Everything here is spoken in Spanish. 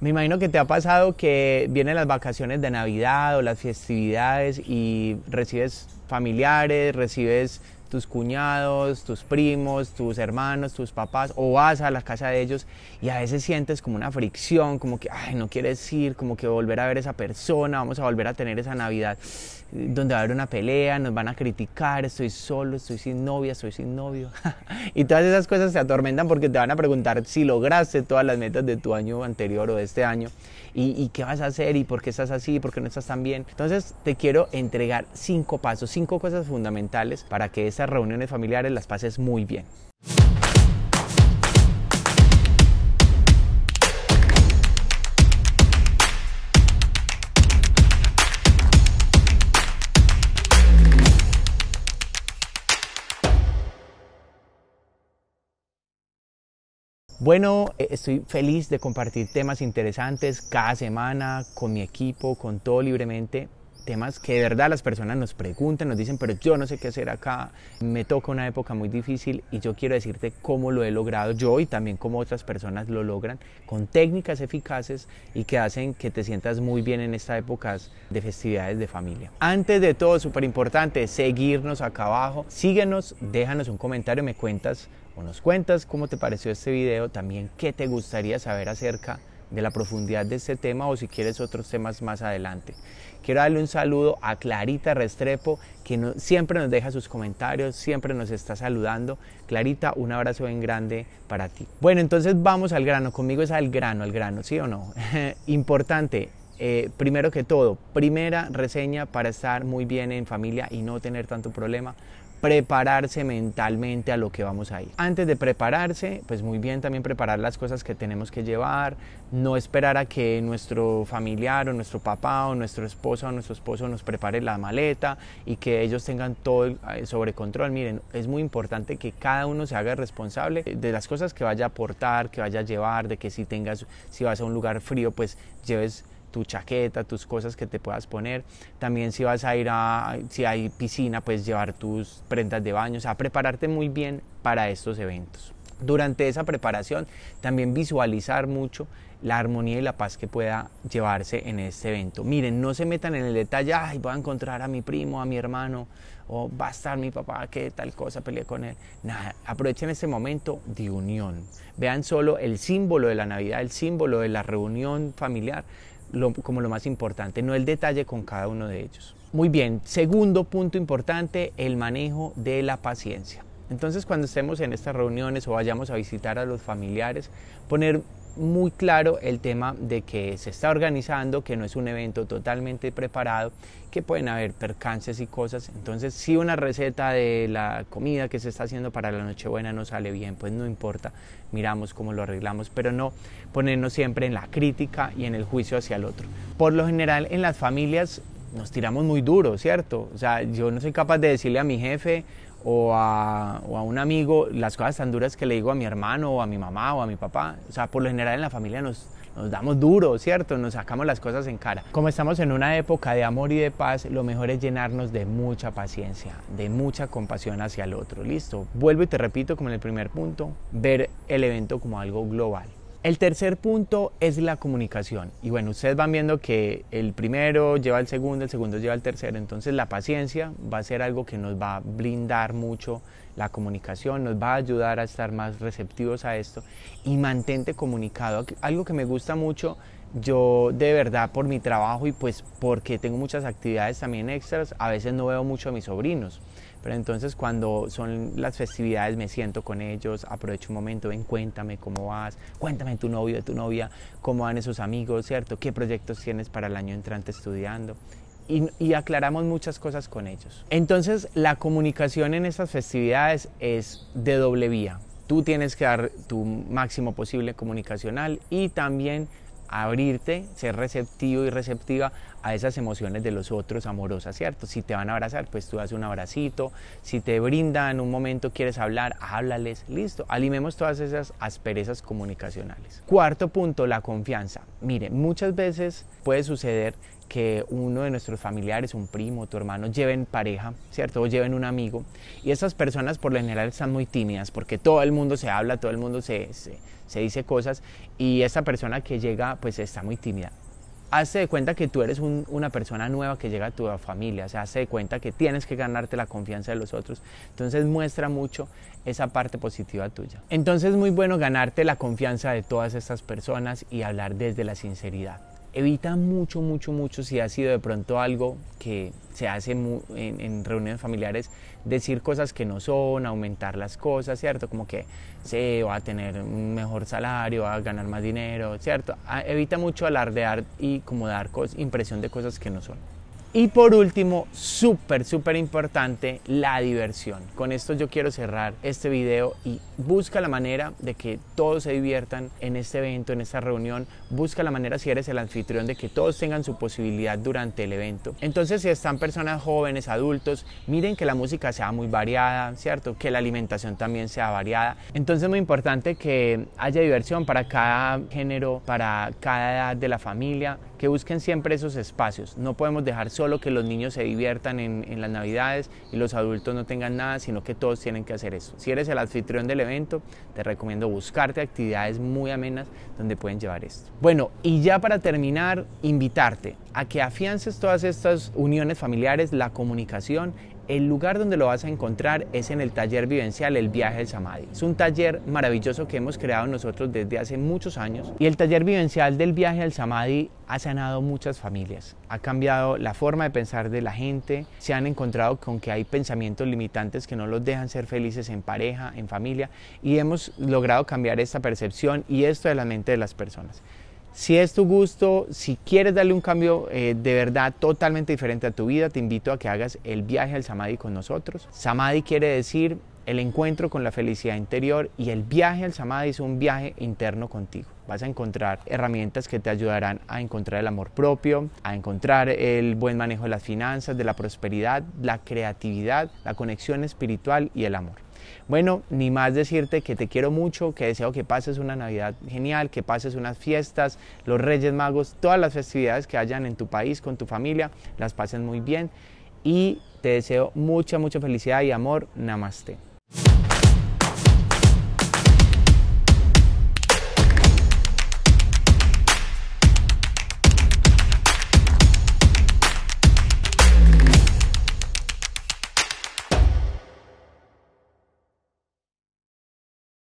Me imagino que te ha pasado que vienen las vacaciones de Navidad o las festividades y recibes familiares, recibes tus cuñados, tus primos, tus hermanos, tus papás, o vas a la casa de ellos y a veces sientes como una fricción, como que, ay, no quieres ir, como que volver a ver a esa persona, vamos a volver a tener esa Navidad donde va a haber una pelea, nos van a criticar, estoy solo, estoy sin novia, estoy sin novio. y todas esas cosas te atormentan porque te van a preguntar si lograste todas las metas de tu año anterior o de este año y, qué vas a hacer y por qué estás así, por qué no estás tan bien. Entonces te quiero entregar cinco pasos, cinco cosas fundamentales para que esta reuniones familiares las pases muy bien. Bueno, eh, estoy feliz de compartir temas interesantes cada semana con mi equipo, con todo libremente, temas que de verdad las personas nos preguntan, nos dicen, pero yo no sé qué hacer acá, me toca una época muy difícil y yo quiero decirte cómo lo he logrado yo y también cómo otras personas lo logran con técnicas eficaces y que hacen que te sientas muy bien en estas épocas de festividades de familia. Antes de todo, súper importante, seguirnos acá abajo, síguenos, déjanos un comentario, me cuentas o nos cuentas cómo te pareció este video, también qué te gustaría saber acerca de la profundidad de este tema o si quieres otros temas más adelante. Quiero darle un saludo a Clarita Restrepo, que siempre nos deja sus comentarios, siempre nos está saludando. Clarita, un abrazo en grande para ti. Bueno, entonces vamos al grano. Conmigo es al grano, al grano, ¿sí o no? Importante, eh, primero que todo, primera reseña para estar muy bien en familia y no tener tanto problema prepararse mentalmente a lo que vamos a ir. Antes de prepararse, pues muy bien también preparar las cosas que tenemos que llevar, no esperar a que nuestro familiar o nuestro papá o nuestro esposo o nuestro esposo nos prepare la maleta y que ellos tengan todo eh, sobre control. Miren, es muy importante que cada uno se haga responsable eh, de las cosas que vaya a aportar, que vaya a llevar, de que si tengas, si vas a un lugar frío, pues lleves tu chaqueta, tus cosas que te puedas poner. También si vas a ir a, si hay piscina, pues llevar tus prendas de baño, o sea, prepararte muy bien para estos eventos. Durante esa preparación también visualizar mucho la armonía y la paz que pueda llevarse en este evento. Miren, no se metan en el detalle, ay, voy a encontrar a mi primo, a mi hermano, o va a estar mi papá, que tal cosa, peleé con él. Nada, aprovechen este momento de unión. Vean solo el símbolo de la Navidad, el símbolo de la reunión familiar como lo más importante, no el detalle con cada uno de ellos. Muy bien, segundo punto importante, el manejo de la paciencia. Entonces cuando estemos en estas reuniones o vayamos a visitar a los familiares, poner muy claro el tema de que se está organizando, que no es un evento totalmente preparado, que pueden haber percances y cosas. Entonces, si una receta de la comida que se está haciendo para la Nochebuena no sale bien, pues no importa, miramos cómo lo arreglamos, pero no ponernos siempre en la crítica y en el juicio hacia el otro. Por lo general, en las familias nos tiramos muy duro, ¿cierto? O sea, yo no soy capaz de decirle a mi jefe o a, un amigo las cosas tan duras que le digo a mi hermano o a mi mamá o a mi papá. O sea, por lo general en la familia nos, nos damos duro, ¿cierto? Nos sacamos las cosas en cara. Como estamos en una época de amor y de paz, lo mejor es llenarnos de mucha paciencia, de mucha compasión hacia el otro. Listo. Vuelvo y te repito, como en el primer punto, ver el evento como algo global. El tercer punto es la comunicación. Y bueno, ustedes van viendo que el primero lleva al segundo, el segundo lleva al tercero. Entonces la paciencia va a ser algo que nos va a blindar mucho la comunicación, nos va a ayudar a estar más receptivos a esto. Y mantente comunicado. Algo que me gusta mucho yo de verdad por mi trabajo y pues porque tengo muchas actividades también extras, a veces no veo mucho a mis sobrinos. Pero entonces cuando son las festividades me siento con ellos, aprovecho un momento, ven, cuéntame cómo vas, cuéntame tu novio, de tu novia, cómo van esos amigos, ¿cierto? ¿Qué proyectos tienes para el año entrante estudiando? Y, aclaramos muchas cosas con ellos. Entonces la comunicación en estas festividades es de doble vía. Tú tienes que dar tu máximo posible comunicacional y también abrirte, ser receptivo y receptiva a esas emociones de los otros amorosas, ¿cierto? Si te van a abrazar, pues tú das un abracito, si te brindan un momento, quieres hablar, háblales, listo. Alimemos todas esas asperezas comunicacionales. Cuarto punto, la confianza. Mire, muchas veces puede suceder que uno de nuestros familiares, un primo, tu hermano, lleven pareja, ¿cierto? O lleven un amigo. Y esas personas por lo general están muy tímidas porque todo el mundo se habla, todo el mundo se, se, dice cosas y esa persona que llega pues está muy tímida. Hazte de cuenta que tú eres una persona nueva que llega a tu familia, o sea, de cuenta que tienes que ganarte la confianza de los otros. Entonces muestra mucho esa parte positiva tuya. Entonces es muy bueno ganarte la confianza de todas estas personas y hablar desde la sinceridad evita mucho, mucho, mucho, si ha sido de pronto algo que se hace en, reuniones familiares, decir cosas que no son, aumentar las cosas, ¿cierto? Como que se va a tener un mejor salario, va a ganar más dinero, ¿cierto? Ah, evita mucho alardear y como dar impresión de cosas que no son. Y por último, súper, súper importante, la diversión. Con esto yo quiero cerrar este video y busca la manera de que todos se diviertan en este evento, en esta reunión. Busca la manera, si eres el anfitrión, de que todos tengan su posibilidad durante el evento. Entonces, si están personas jóvenes, adultos, miren que la música sea muy variada, ¿cierto? Que la alimentación también sea variada. Entonces, muy importante que haya diversión para cada género, para cada edad de la familia, que busquen siempre esos espacios. No podemos dejar solo que los niños se diviertan en, las navidades y los adultos no tengan nada, sino que todos tienen que hacer eso. Si eres el anfitrión del evento, te recomiendo buscarte actividades muy amenas donde pueden llevar esto. Bueno, y ya para terminar, invitarte a que afiances todas estas uniones familiares, la comunicación el lugar donde lo vas a encontrar es en el taller vivencial El Viaje al Samadhi. Es un taller maravilloso que hemos creado nosotros desde hace muchos años y el taller vivencial del Viaje al Samadhi ha sanado muchas familias, ha cambiado la forma de pensar de la gente, se han encontrado con que hay pensamientos limitantes que no los dejan ser felices en pareja, en familia y hemos logrado cambiar esta percepción y esto de la mente de las personas. Si es tu gusto, si quieres darle un cambio eh, de verdad totalmente diferente a tu vida, te invito a que hagas el viaje al Samadhi con nosotros. Samadhi quiere decir el encuentro con la felicidad interior y el viaje al Samadhi es un viaje interno contigo. Vas a encontrar herramientas que te ayudarán a encontrar el amor propio, a encontrar el buen manejo de las finanzas, de la prosperidad, la creatividad, la conexión espiritual y el amor. Bueno, ni más decirte que te quiero mucho, que deseo que pases una Navidad genial, que pases unas fiestas, los Reyes Magos, todas las festividades que hayan en tu país, con tu familia, las pasen muy bien y te deseo mucha, mucha felicidad y amor. Namaste.